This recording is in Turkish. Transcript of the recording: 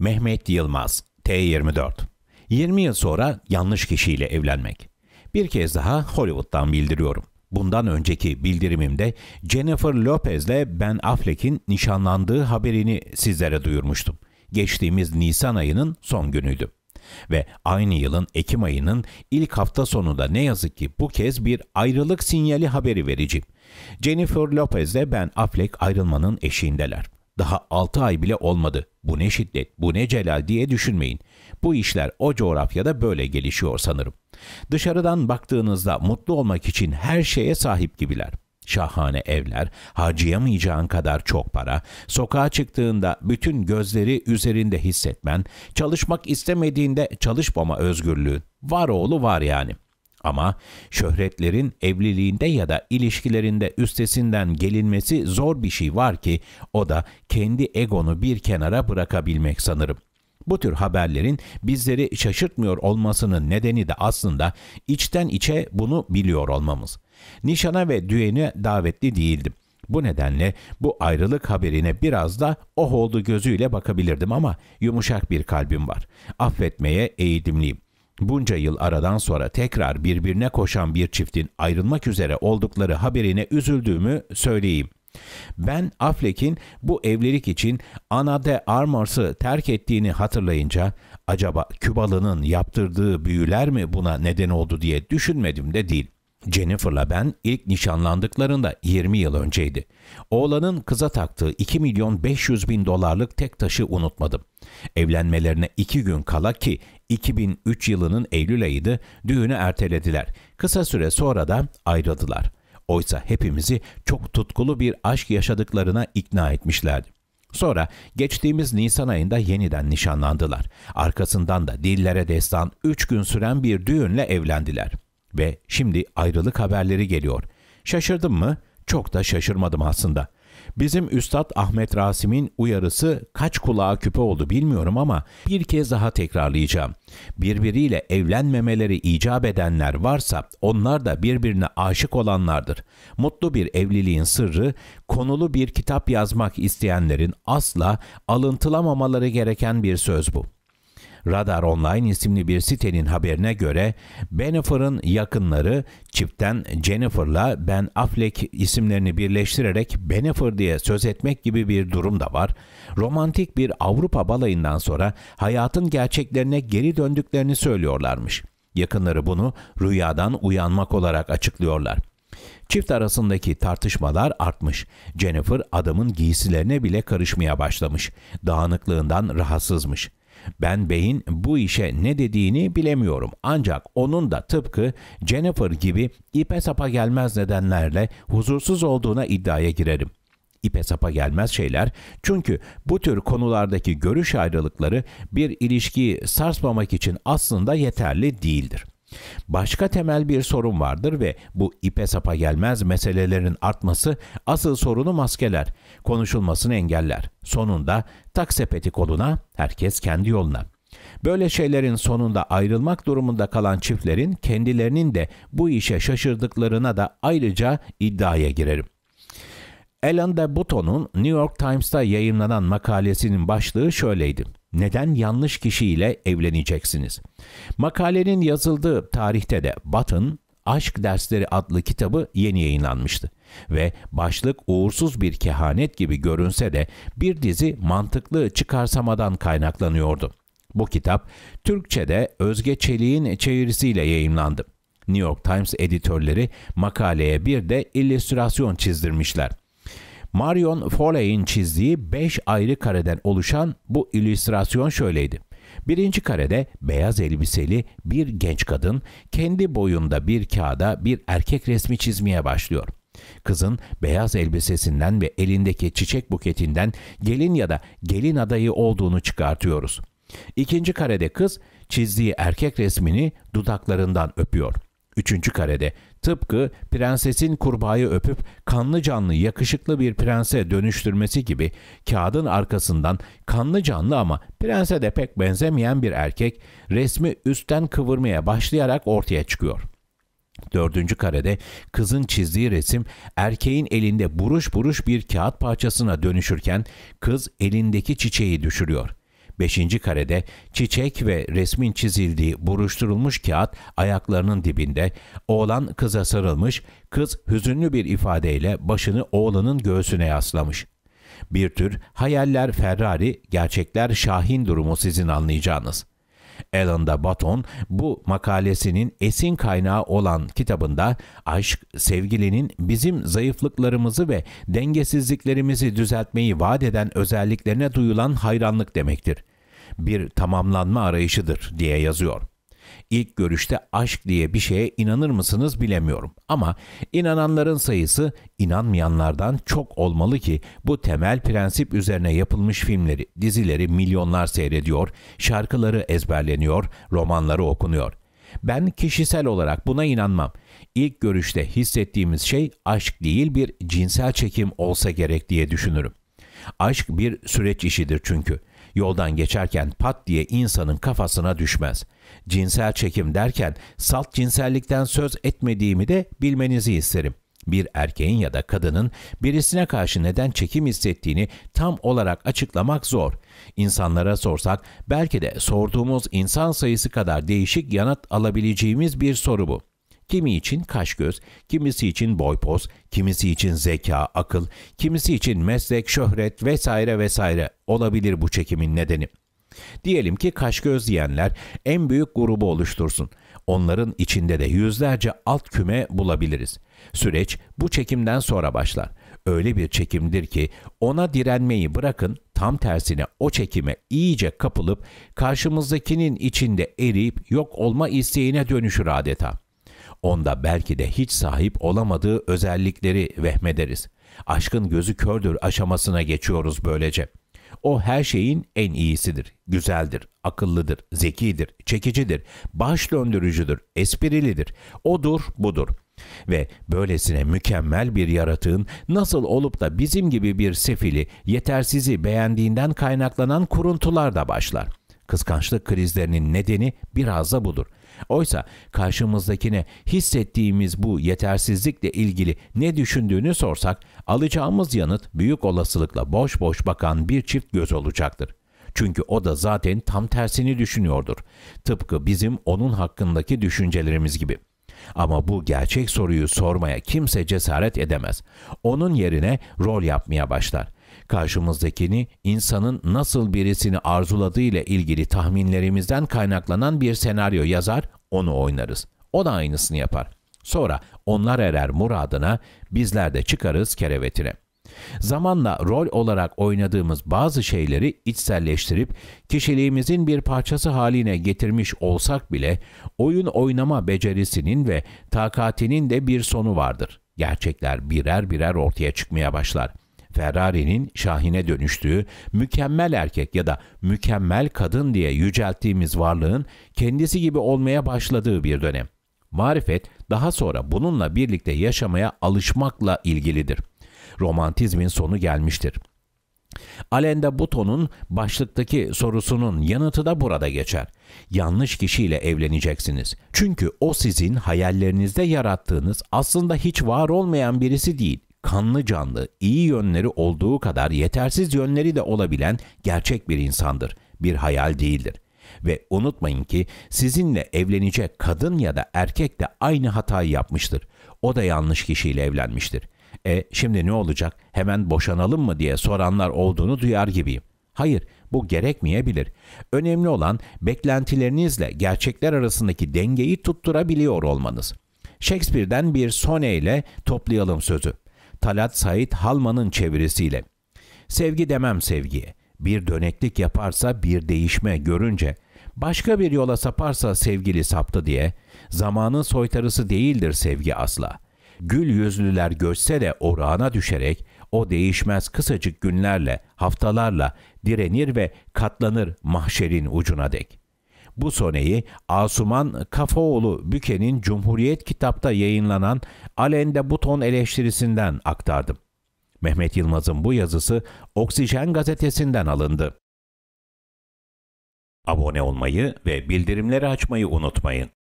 Mehmet Yılmaz, T24 20 yıl sonra yanlış kişiyle evlenmek. Bir kez daha Hollywood'dan bildiriyorum. Bundan önceki bildirimimde Jennifer Lopez'le Ben Affleck'in nişanlandığı haberini sizlere duyurmuştum. Geçtiğimiz Nisan ayının son günüydü. Ve aynı yılın Ekim ayının ilk hafta sonunda ne yazık ki bu kez bir ayrılık sinyali haberi vereceğim. Jennifer Lopez ile Ben Affleck ayrılmanın eşiğindeler. Daha 6 ay bile olmadı. Bu ne şiddet, bu ne celal diye düşünmeyin. Bu işler o coğrafyada böyle gelişiyor sanırım. Dışarıdan baktığınızda mutlu olmak için her şeye sahip gibiler. Şahane evler, harcayamayacağın kadar çok para, sokağa çıktığında bütün gözleri üzerinde hissetmen, çalışmak istemediğinde çalışmama özgürlüğün. Var oğlu var yani.'' Ama şöhretlerin evliliğinde ya da ilişkilerinde üstesinden gelinmesi zor bir şey var ki o da kendi egonu bir kenara bırakabilmek sanırım. Bu tür haberlerin bizleri şaşırtmıyor olmasının nedeni de aslında içten içe bunu biliyor olmamız. Nişana ve düğüne davetli değildim. Bu nedenle bu ayrılık haberine biraz da oh oldu gözüyle bakabilirdim ama yumuşak bir kalbim var. Affetmeye eğilimliyim bunca yıl aradan sonra tekrar birbirine koşan bir çiftin ayrılmak üzere oldukları haberine üzüldüğümü söyleyeyim. Ben Affleck'in bu evlilik için Ana de Armors'ı terk ettiğini hatırlayınca acaba Kübalı'nın yaptırdığı büyüler mi buna neden oldu diye düşünmedim de değil. Jennifer'la ben ilk nişanlandıklarında 20 yıl önceydi. Oğlanın kıza taktığı 2 milyon 500 bin dolarlık tek taşı unutmadım. Evlenmelerine 2 gün kala ki 2003 yılının Eylül ayıydı, düğünü ertelediler. Kısa süre sonra da ayrıldılar. Oysa hepimizi çok tutkulu bir aşk yaşadıklarına ikna etmişlerdi. Sonra geçtiğimiz Nisan ayında yeniden nişanlandılar. Arkasından da dillere destan 3 gün süren bir düğünle evlendiler. Ve şimdi ayrılık haberleri geliyor. Şaşırdım mı? Çok da şaşırmadım aslında.'' Bizim Üstad Ahmet Rasim'in uyarısı kaç kulağa küpe oldu bilmiyorum ama bir kez daha tekrarlayacağım. Birbiriyle evlenmemeleri icap edenler varsa onlar da birbirine aşık olanlardır. Mutlu bir evliliğin sırrı konulu bir kitap yazmak isteyenlerin asla alıntılamamaları gereken bir söz bu. Radar Online isimli bir sitenin haberine göre Bennifer'ın yakınları çiftten Jennifer'la Ben Affleck isimlerini birleştirerek Bennifer diye söz etmek gibi bir durum da var. Romantik bir Avrupa balayından sonra hayatın gerçeklerine geri döndüklerini söylüyorlarmış. Yakınları bunu rüyadan uyanmak olarak açıklıyorlar. Çift arasındaki tartışmalar artmış. Jennifer adamın giysilerine bile karışmaya başlamış. Dağınıklığından rahatsızmış. Ben Bey'in bu işe ne dediğini bilemiyorum. Ancak onun da tıpkı Jennifer gibi ipe sapa gelmez nedenlerle huzursuz olduğuna iddiaya girerim İpe sapa gelmez şeyler. Çünkü bu tür konulardaki görüş ayrılıkları bir ilişkiyi sarsmamak için aslında yeterli değildir. Başka temel bir sorun vardır ve bu ipe sapa gelmez meselelerin artması asıl sorunu maskeler, konuşulmasını engeller. Sonunda tak sepeti koluna, herkes kendi yoluna. Böyle şeylerin sonunda ayrılmak durumunda kalan çiftlerin kendilerinin de bu işe şaşırdıklarına da ayrıca iddiaya girerim. Alan de Button'un New York Times'ta yayınlanan makalesinin başlığı şöyleydi neden yanlış kişiyle evleneceksiniz? Makalenin yazıldığı tarihte de Batın Aşk Dersleri adlı kitabı yeni yayınlanmıştı ve başlık uğursuz bir kehanet gibi görünse de bir dizi mantıklı çıkarsamadan kaynaklanıyordu. Bu kitap Türkçe'de Özge Çelik'in çevirisiyle yayınlandı. New York Times editörleri makaleye bir de illüstrasyon çizdirmişler. Marion Foley'in çizdiği 5 ayrı kareden oluşan bu illüstrasyon şöyleydi. Birinci karede beyaz elbiseli bir genç kadın kendi boyunda bir kağıda bir erkek resmi çizmeye başlıyor. Kızın beyaz elbisesinden ve elindeki çiçek buketinden gelin ya da gelin adayı olduğunu çıkartıyoruz. İkinci karede kız çizdiği erkek resmini dudaklarından öpüyor.'' Üçüncü karede tıpkı prensesin kurbağayı öpüp kanlı canlı yakışıklı bir prense dönüştürmesi gibi kağıdın arkasından kanlı canlı ama prense de pek benzemeyen bir erkek resmi üstten kıvırmaya başlayarak ortaya çıkıyor. Dördüncü karede kızın çizdiği resim erkeğin elinde buruş buruş bir kağıt parçasına dönüşürken kız elindeki çiçeği düşürüyor. Beşinci karede çiçek ve resmin çizildiği buruşturulmuş kağıt ayaklarının dibinde, oğlan kıza sarılmış, kız hüzünlü bir ifadeyle başını oğlanın göğsüne yaslamış. Bir tür hayaller Ferrari, gerçekler Şahin durumu sizin anlayacağınız. Alan da Baton bu makalesinin esin kaynağı olan kitabında aşk, sevgilinin bizim zayıflıklarımızı ve dengesizliklerimizi düzeltmeyi vaat eden özelliklerine duyulan hayranlık demektir bir tamamlanma arayışıdır diye yazıyor. İlk görüşte aşk diye bir şeye inanır mısınız bilemiyorum ama inananların sayısı inanmayanlardan çok olmalı ki bu temel prensip üzerine yapılmış filmleri, dizileri milyonlar seyrediyor, şarkıları ezberleniyor, romanları okunuyor. Ben kişisel olarak buna inanmam. İlk görüşte hissettiğimiz şey aşk değil bir cinsel çekim olsa gerek diye düşünürüm. Aşk bir süreç işidir çünkü. Yoldan geçerken pat diye insanın kafasına düşmez. Cinsel çekim derken salt cinsellikten söz etmediğimi de bilmenizi isterim. Bir erkeğin ya da kadının birisine karşı neden çekim hissettiğini tam olarak açıklamak zor. İnsanlara sorsak belki de sorduğumuz insan sayısı kadar değişik yanıt alabileceğimiz bir soru bu. Kimi için kaş göz, kimisi için boy poz, kimisi için zeka, akıl, kimisi için meslek, şöhret vesaire vesaire olabilir bu çekimin nedeni. Diyelim ki kaş göz diyenler en büyük grubu oluştursun. Onların içinde de yüzlerce alt küme bulabiliriz. Süreç bu çekimden sonra başlar. Öyle bir çekimdir ki ona direnmeyi bırakın tam tersine o çekime iyice kapılıp karşımızdakinin içinde eriyip yok olma isteğine dönüşür adeta.'' Onda belki de hiç sahip olamadığı özellikleri vehmederiz. Aşkın gözü kördür aşamasına geçiyoruz böylece. O her şeyin en iyisidir, güzeldir, akıllıdır, zekidir, çekicidir, baş döndürücüdür, esprilidir. Odur, budur. Ve böylesine mükemmel bir yaratığın nasıl olup da bizim gibi bir sefili, yetersizi beğendiğinden kaynaklanan kuruntular da başlar. Kıskançlık krizlerinin nedeni biraz da budur. Oysa karşımızdakine hissettiğimiz bu yetersizlikle ilgili ne düşündüğünü sorsak alacağımız yanıt büyük olasılıkla boş boş bakan bir çift göz olacaktır. Çünkü o da zaten tam tersini düşünüyordur. Tıpkı bizim onun hakkındaki düşüncelerimiz gibi. Ama bu gerçek soruyu sormaya kimse cesaret edemez. Onun yerine rol yapmaya başlar.'' Karşımızdakini insanın nasıl birisini arzuladığıyla ilgili tahminlerimizden kaynaklanan bir senaryo yazar, onu oynarız. O da aynısını yapar. Sonra onlar erer muradına, bizler de çıkarız kerevetine. Zamanla rol olarak oynadığımız bazı şeyleri içselleştirip kişiliğimizin bir parçası haline getirmiş olsak bile oyun oynama becerisinin ve takatinin de bir sonu vardır. Gerçekler birer birer ortaya çıkmaya başlar.'' Ferrari'nin şahine dönüştüğü, mükemmel erkek ya da mükemmel kadın diye yücelttiğimiz varlığın kendisi gibi olmaya başladığı bir dönem. Marifet daha sonra bununla birlikte yaşamaya alışmakla ilgilidir. Romantizmin sonu gelmiştir. Alenda Buton'un başlıktaki sorusunun yanıtı da burada geçer. Yanlış kişiyle evleneceksiniz. Çünkü o sizin hayallerinizde yarattığınız aslında hiç var olmayan birisi değil kanlı canlı, iyi yönleri olduğu kadar yetersiz yönleri de olabilen gerçek bir insandır, bir hayal değildir. Ve unutmayın ki sizinle evlenecek kadın ya da erkek de aynı hatayı yapmıştır. O da yanlış kişiyle evlenmiştir. E şimdi ne olacak? Hemen boşanalım mı diye soranlar olduğunu duyar gibiyim. Hayır, bu gerekmeyebilir. Önemli olan beklentilerinizle gerçekler arasındaki dengeyi tutturabiliyor olmanız. Shakespeare'den bir sone ile toplayalım sözü. Talat Said Halman'ın çevirisiyle. Sevgi demem sevgiye. Bir döneklik yaparsa bir değişme görünce, başka bir yola saparsa sevgili saptı diye, zamanın soytarısı değildir sevgi asla. Gül yüzlüler göçse de orağına düşerek, o değişmez kısacık günlerle, haftalarla direnir ve katlanır mahşerin ucuna dek. Bu soneyi Asuman Kafaoğlu Büke'nin Cumhuriyet kitapta yayınlanan Alende Buton eleştirisinden aktardım. Mehmet Yılmaz'ın bu yazısı Oksijen gazetesinden alındı. Abone olmayı ve bildirimleri açmayı unutmayın.